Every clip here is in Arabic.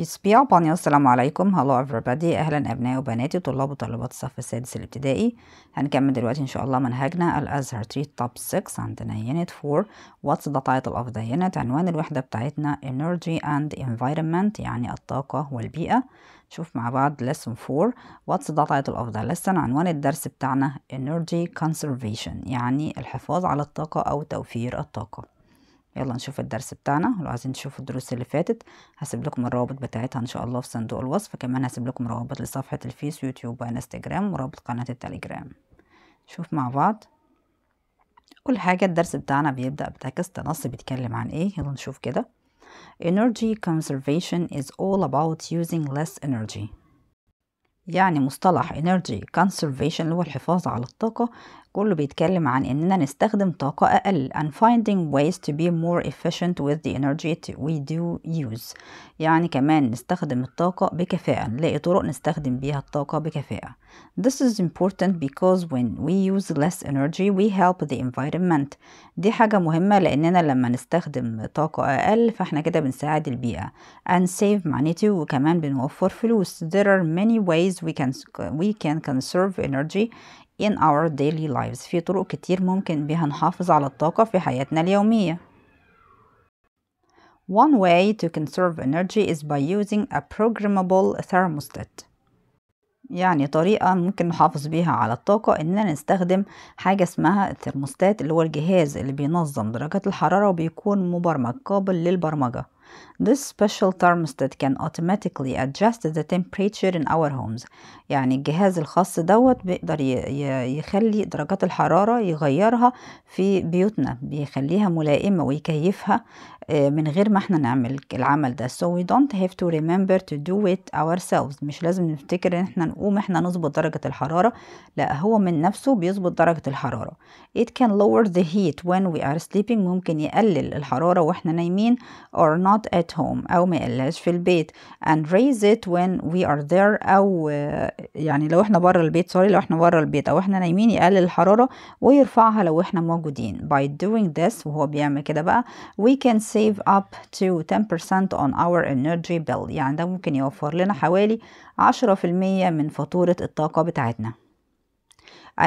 بيس بي يابانيا السلام عليكم هلو everybody اهلا ابنائي وبناتي طلاب وطالبات الصف السادس الابتدائي هنكمل دلوقتي ان شاء الله منهجنا الازهر 3 توب 6 عندنا يونت 4 واتس ذا تايتل اوف ذا يونت عنوان الوحده بتاعتنا energy and environment يعني الطاقه والبيئه شوف مع بعض lesson 4 واتس ذا تايتل اوف ذا lesson عنوان الدرس بتاعنا energy conservation يعني الحفاظ على الطاقه او توفير الطاقه يلا نشوف الدرس بتاعنا لو عايزين تشوفوا الدروس اللي فاتت هسيب لكم الروابط بتاعتها ان شاء الله في صندوق الوصف كمان هسيب لكم روابط لصفحة الفيس يوتيوب وانستجرام ورابط قناة التليجرام نشوف مع بعض كل حاجة الدرس بتاعنا بيبدأ بتكست نص بيتكلم عن إيه يلا نشوف كده Energy conservation is all about using less energy يعني مصطلح energy conservation اللي هو الحفاظ على الطاقة كله بيتكلم عن اننا نستخدم طاقة اقل and finding ways to be more efficient with the energy we do use يعني كمان نستخدم الطاقة بكفاءة نلاقي طرق نستخدم بيها الطاقة بكفاءة This is important because when we use less energy we help the environment دي حاجة مهمة لاننا لما نستخدم طاقة اقل فاحنا كده بنساعد البيئة and save money too وكمان بنوفر فلوس There are many ways ways we can, we can conserve energy in our daily lives في طرق كتير ممكن بها نحافظ على الطاقة في حياتنا اليومية One way to conserve energy is by using a programmable thermostat يعني طريقة ممكن نحافظ بيها على الطاقة إننا نستخدم حاجة اسمها الثرموستات اللي هو الجهاز اللي بينظم درجات الحرارة وبيكون مبرمج قابل للبرمجة This special thermostat can automatically adjust the temperature in our homes يعني الجهاز الخاص دوت بيقدر يخلي درجات الحرارة يغيرها في بيوتنا بيخليها ملائمة ويكيفها آه، من غير ما احنا نعمل العمل ده so we don't have to remember to do it ourselves مش لازم نفتكر ان احنا نقوم احنا نظبط درجة الحرارة لا هو من نفسه بيظبط درجة الحرارة it can lower the heat when we are sleeping ممكن يقلل الحرارة واحنا نايمين or not not at home أو ما يقلهاش في البيت and raise it when we are there أو آه، يعني لو احنا بره البيت سوري لو احنا بره البيت أو احنا نايمين يقلل الحرارة ويرفعها لو احنا موجودين by doing this وهو بيعمل كده بقى we can save up to 10% on our energy bill يعني ده ممكن يوفر لنا حوالي 10% من فاتورة الطاقة بتاعتنا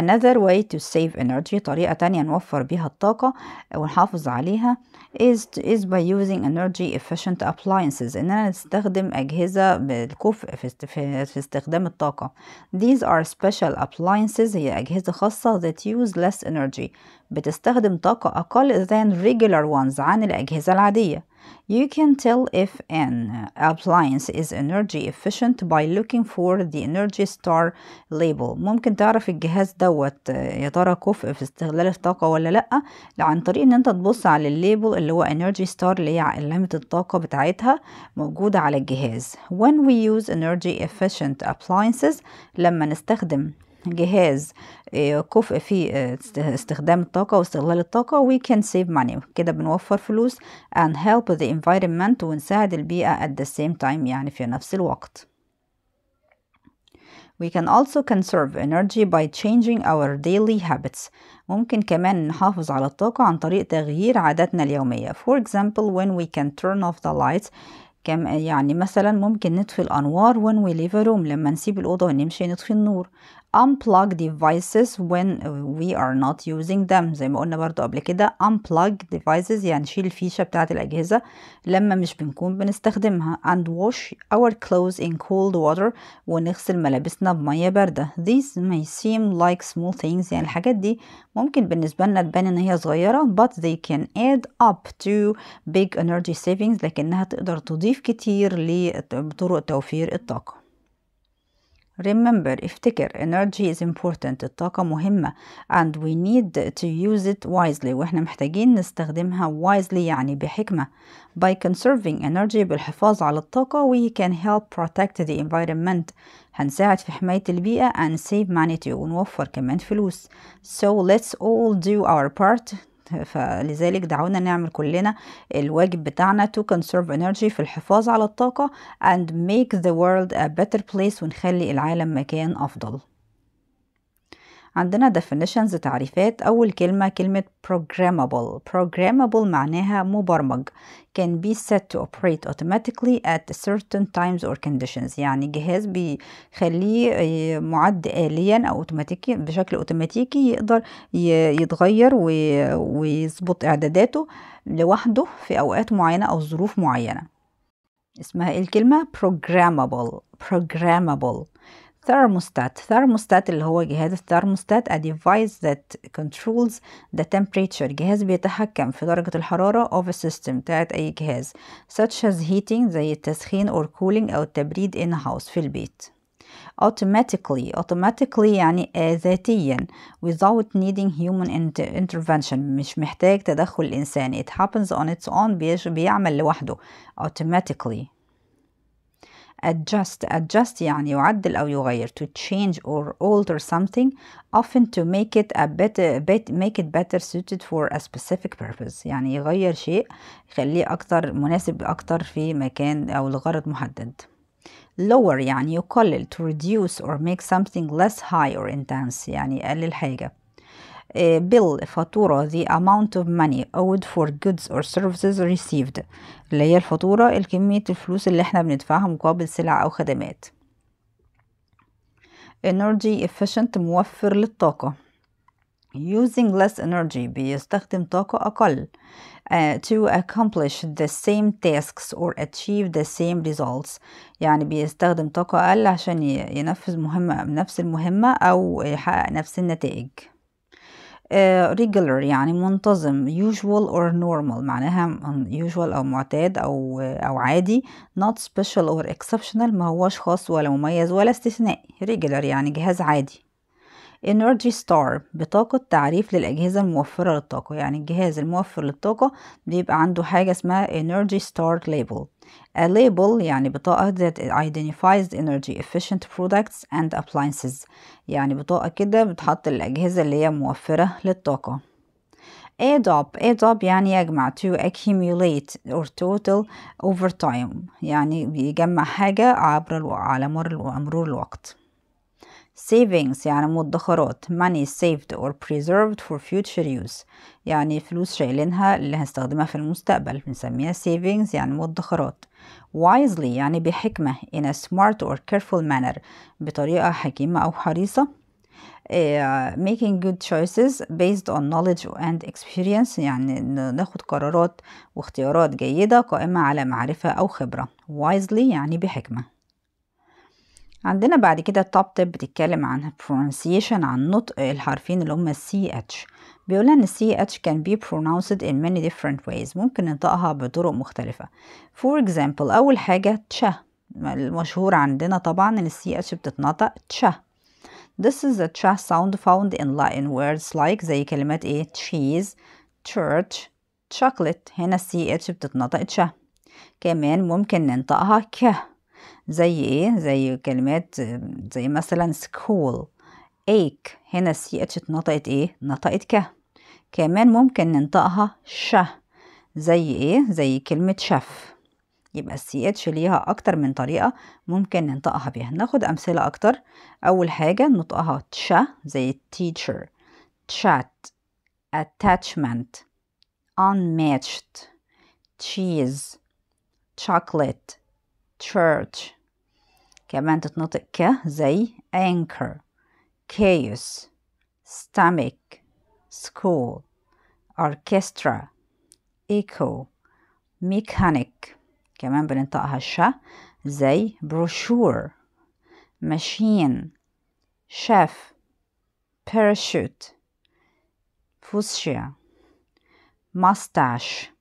Another way to save energy طريقة تانية نوفر بها الطاقة ونحافظ عليها is, to, is by using energy efficient appliances إننا نستخدم أجهزة بالكفء في, في استخدام الطاقة These are special appliances هي أجهزة خاصة that use less energy بتستخدم طاقة أقل than regular ones عن الأجهزة العادية You can tell if an appliance is energy efficient by looking for the energy star label ممكن تعرف الجهاز دوت يا ترى كفء في استغلال الطاقة ولا لأ عن طريق ان انت تبص على الليبل اللي هو energy star اللي هي علامة الطاقة بتاعتها موجودة على الجهاز When we use energy efficient appliances لما نستخدم جهاز آه، كفء في آه، استخدام الطاقة واستغلال الطاقة we can save money كده بنوفر فلوس and help the environment ونساعد البيئة at the same time يعني في نفس الوقت We can also conserve energy by changing our daily habits. ممكن كمان نحافظ على الطاقة عن طريق تغيير عاداتنا اليومية. For example, when we can turn off the lights كم يعني مثلا ممكن نطفي الأنوار when we leave a room لما نسيب الأوضة ونمشي نطفي النور unplug devices when we are not using them زي ما قلنا برضو قبل كده unplug devices يعني شيل الفيشة بتاعة الأجهزة لما مش بنكون بنستخدمها and wash our clothes in cold water ونغسل ملابسنا بمية باردة these may seem like small things يعني الحاجات دي ممكن بالنسبة لنا تبان إن هي صغيرة but they can add up to big energy savings لكنها تقدر تضيف كتير لطرق توفير الطاقة Remember, افتكر energy is important الطاقة مهمة and we need to use it wisely واحنا محتاجين نستخدمها wisely يعني بحكمة by conserving energy بالحفاظ على الطاقة we can help protect the environment هنساعد في حماية البيئة and save money too ونوفر كمان فلوس so let's all do our part فلذلك دعونا نعمل كلنا الواجب بتاعنا to conserve energy في الحفاظ على الطاقة and make the world a better place ونخلي العالم مكان أفضل عندنا definitions تعريفات أول كلمة كلمة programmable programmable معناها مبرمج can be set to operate automatically at certain times or conditions يعني جهاز بيخليه آه، معد آليا أو اوتوماتيكي بشكل اوتوماتيكي يقدر يتغير ويظبط إعداداته لوحده في أوقات معينة أو ظروف معينة اسمها إيه الكلمة programmable programmable thermostat thermostat اللي هو جهاز الثرموستات a device that controls the temperature جهاز بيتحكم في درجة الحرارة of a system بتاعت أي جهاز such as heating زي التسخين or cooling أو التبريد in house في البيت automatically automatically يعني ذاتيا without needing human intervention مش محتاج تدخل الإنسان it happens on its own بيعمل لوحده automatically adjust adjust يعني يعدل أو يغير to change or alter something often to make it a better bit make it better suited for a specific purpose يعني يغير شيء يخليه أكثر مناسب أكثر في مكان أو لغرض محدد lower يعني يقلل to reduce or make something less high or intense يعني يقلل حاجة بيل فاتورة the amount of money owed for goods or services received اللي هي الفاتورة الكمية الفلوس اللي احنا بندفعها مقابل سلع أو خدمات energy efficient موفر للطاقة using less energy بيستخدم طاقة أقل uh, to accomplish the same tasks or achieve the same results يعني بيستخدم طاقة أقل عشان ينفذ مهمة نفس المهمة أو يحقق نفس النتائج آه regular يعني منتظم usual or normal معناها usual أو معتاد أو أو عادي not special or exceptional ما هوش خاص ولا مميز ولا استثنائي regular يعني جهاز عادي Energy Star بطاقة تعريف للأجهزة الموفرة للطاقة يعني الجهاز الموفر للطاقة بيبقى عنده حاجة اسمها Energy Star Label A label يعني بطاقة that identifies energy efficient products and appliances يعني بطاقة كده بتحط الأجهزة اللي هي موفرة للطاقة add up add up يعني يجمع to accumulate or total over time يعني بيجمع حاجة عبر الو... على مر مرور الوقت savings يعني مدخرات money saved or preserved for future use يعني فلوس شايلينها اللي هنستخدمها في المستقبل بنسميها savings يعني مدخرات wisely يعني بحكمة in a smart or careful manner بطريقة حكيمة أو حريصة uh, making good choices based on knowledge and experience يعني ناخد قرارات واختيارات جيدة قائمة على معرفة أو خبرة wisely يعني بحكمة عندنا بعد كده التوب تيب بتتكلم عن pronunciation عن نطق الحرفين اللي هما CH اتش بيقول ان CH اتش can be pronounced in many different ways ممكن ننطقها بطرق مختلفة for example اول حاجة تشا المشهور عندنا طبعا ان السي اتش بتتنطق تشا This is a cha sound found in Latin words like زي كلمات ايه cheese, church, chocolate هنا السي بتتنطق تشا كمان ممكن ننطقها ك زي ايه زي كلمات زي مثلا سكول ايك هنا السي اتش اتنطقت ايه نطقت ك كمان ممكن ننطقها ش زي ايه زي كلمة شف يبقى السي اتش ليها اكتر من طريقة ممكن ننطقها بيها ناخد امثلة اكتر اول حاجة نطقها تش زي teacher chat attachment unmatched cheese chocolate church كمان تتنطق ك زي anchor chaos stomach school orchestra echo mechanic كمان بننطقها ش زي brochure machine chef parachute fuscia mustache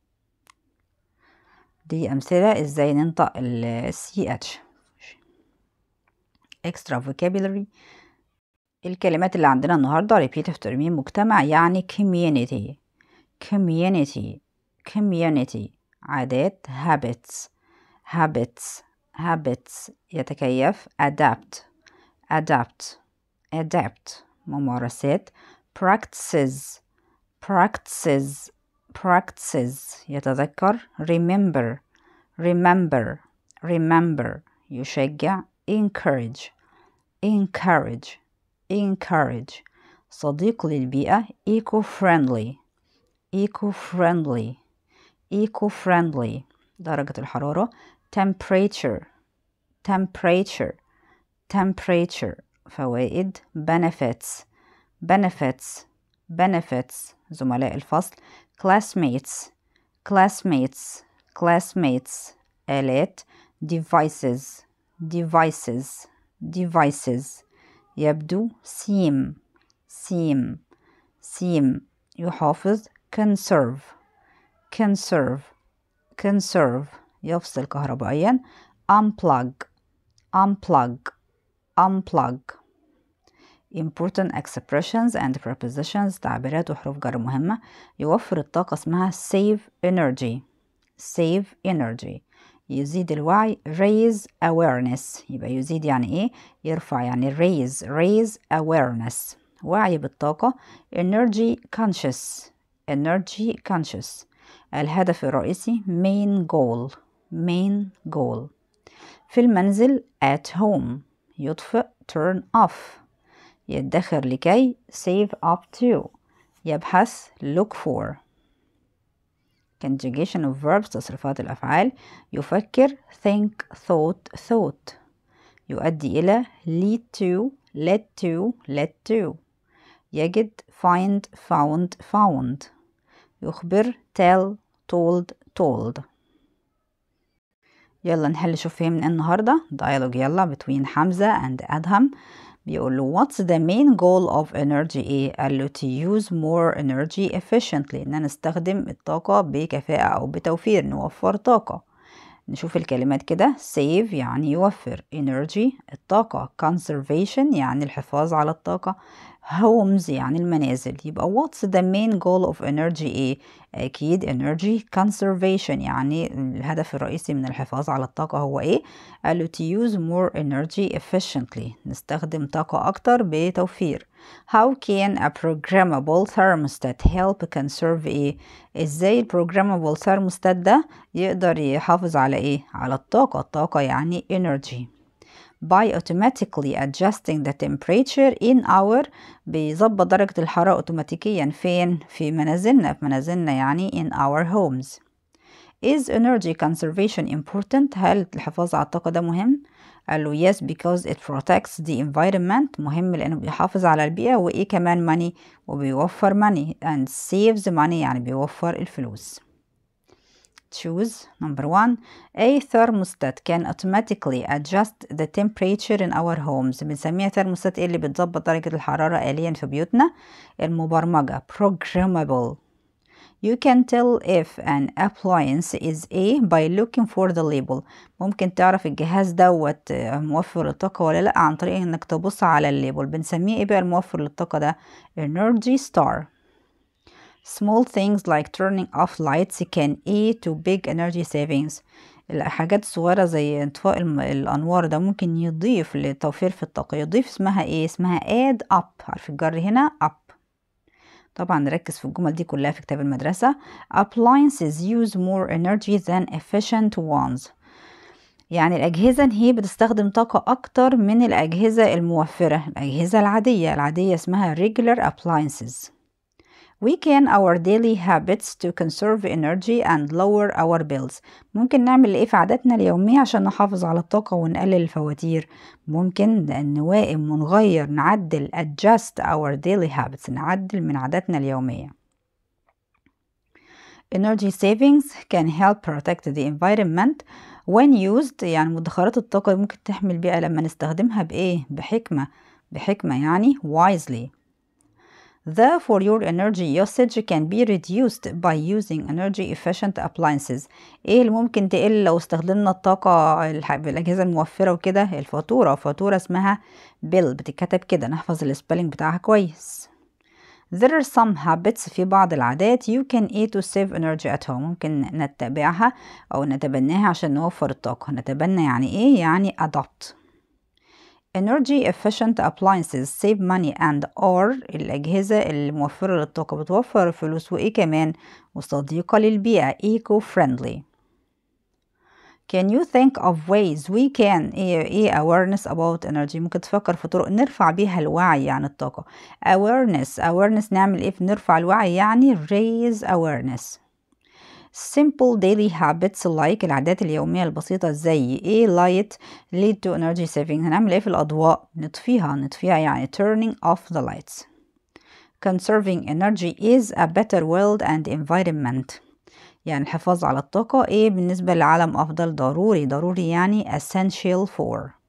دي أمثلة إزاي ننطق ال CH extra vocabulary الكلمات اللي عندنا النهاردة repeat after me مجتمع يعني community community community عادات habits habits habits يتكيف adapt adapt adapt ممارسات practices practices practices يتذكر remember remember remember يشجع encourage encourage encourage صديق للبيئة eco-friendly eco-friendly eco-friendly درجة الحرارة temperature temperature temperature فوائد benefits benefits benefits زملاء الفصل classmates, classmates, classmates, alert, devices, devices, devices, يبدو سيم You have يحافظ conserve conserve conserve يفصل كهربائيا unplug unplug unplug important expressions and prepositions تعبيرات وحروف جر مهمة يوفر الطاقة اسمها save energy save energy يزيد الوعي raise awareness يبقى يزيد يعني ايه يرفع يعني raise raise awareness وعي بالطاقة energy conscious energy conscious الهدف الرئيسي main goal main goal في المنزل at home يطفئ turn off يدخر لكي save up to يبحث look for conjugation of verbs تصريفات الأفعال يفكر think thought thought يؤدي إلى lead to led to led to يجد find found found يخبر tell told told يلا نحل شوف فهمنا النهاردة dialogue يلا between حمزة and أدهم بيقول له what's the main goal of energy A قال له to use more energy efficiently ان انا استخدم الطاقة بكفاءة او بتوفير نوفر طاقة نشوف الكلمات كده save يعني يوفر energy الطاقة conservation يعني الحفاظ على الطاقة homes يعني المنازل يبقى what's the main goal of energy ايه اكيد energy conservation يعني الهدف الرئيسي من الحفاظ على الطاقة هو ايه قالوا to use more energy efficiently نستخدم طاقة اكتر بتوفير how can a programmable thermostat help conserve ايه ازاي programmable thermostat ده يقدر يحافظ على ايه على الطاقة الطاقة يعني energy by automatically adjusting the temperature in our بيظبط درجة الحرارة اوتوماتيكيا فين؟ في منازلنا في منازلنا يعني in our homes Is energy conservation important؟ هل الحفاظ على الطاقة ده مهم؟ قال له yes because it protects the environment مهم لأنه بيحافظ على البيئة وإيه كمان money وبيوفر money and saves money يعني بيوفر الفلوس choose number one a thermostat can automatically adjust the temperature in our homes بنسميها thermostat اللي بتظبط درجة الحرارة آليا في بيوتنا المبرمجة programmable You can tell if an appliance is A by looking for the label ممكن تعرف الجهاز دوت موفر للطاقة ولا لأ عن طريق انك تبص على الليبل بنسميه ايه بقى الموفر للطاقة ده Energy Star small things like turning off lights can aid to big energy savings الحاجات الصغيرة زي انطفاء الأنوار ده ممكن يضيف لتوفير في الطاقة يضيف اسمها ايه اسمها add up عارف الجر هنا up طبعا نركز في الجمل دي كلها في كتاب المدرسة appliances use more energy than efficient ones يعني الأجهزة هي بتستخدم طاقة أكتر من الأجهزة الموفرة الأجهزة العادية العادية اسمها regular appliances weaken our daily habits to conserve energy and lower our bills ممكن نعمل ايه في عاداتنا اليومية عشان نحافظ على الطاقة ونقلل الفواتير ممكن نوائم ونغير نعدل adjust our daily habits نعدل من عاداتنا اليومية Energy savings can help protect the environment when used يعني مدخرات الطاقة ممكن تحمي البيئة لما نستخدمها بإيه؟ بحكمة بحكمة يعني wisely Therefore, your energy usage can be reduced by using energy efficient appliances. ايه اللي ممكن تقل لو استخدمنا الطاقة الأجهزة الموفرة وكده الفاتورة فاتورة اسمها bill بتتكتب كده نحفظ السبيلنج بتاعها كويس. There are some habits في بعض العادات you can eat to save energy at home ممكن نتبعها أو نتبناها عشان نوفر الطاقة نتبنى يعني إيه؟ يعني adopt Energy efficient appliances save money and or الأجهزة الموفرة للطاقة بتوفر فلوس وإيه كمان وصديقة للبيئة eco friendly Can you think of ways we can إيه, إيه awareness about energy ممكن تفكر في طرق نرفع بيها الوعي عن الطاقة awareness awareness نعمل إيه في نرفع الوعي يعني raise awareness simple daily habits like العادات اليومية البسيطة زي ايه light lead to energy saving هنعمل ايه في الأضواء نطفيها نطفيها يعني turning off the lights conserving energy is a better world and environment يعني الحفاظ على الطاقة ايه بالنسبة لعالم أفضل ضروري ضروري يعني essential for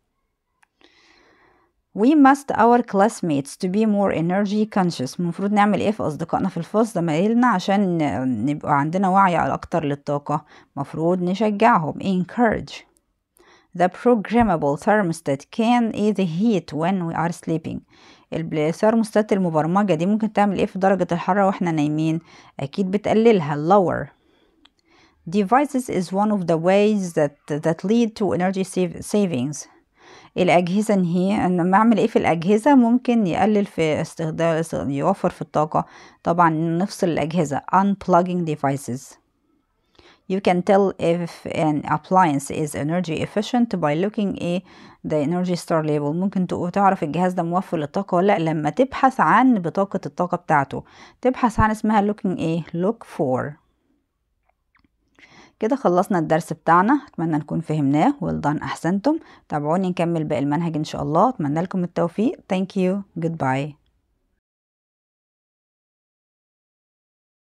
we must our classmates to be more energy conscious المفروض نعمل ايه في اصدقائنا في الفصل زمايلنا عشان نبقى عندنا وعي اكتر للطاقة مفروض نشجعهم encourage the programmable thermostat can ease the heat when we are sleeping الثرموستات المبرمجة دي ممكن تعمل ايه في درجة الحرارة واحنا نايمين اكيد بتقللها lower devices is one of the ways that that lead to energy savings الأجهزة هي أنا لما أعمل إيه في الأجهزة ممكن يقلل في استخدام يوفر في الطاقة طبعا نفصل الأجهزة unplugging devices You can tell if an appliance is energy efficient by looking at the energy star label ممكن تعرف الجهاز ده موفر للطاقة ولا لما تبحث عن بطاقة الطاقة بتاعته تبحث عن اسمها looking a look for كده خلصنا الدرس بتاعنا اتمنى نكون فهمناه والدان احسنتم تابعوني نكمل باقي المنهج ان شاء الله اتمنى لكم التوفيق ثانك يو جود باي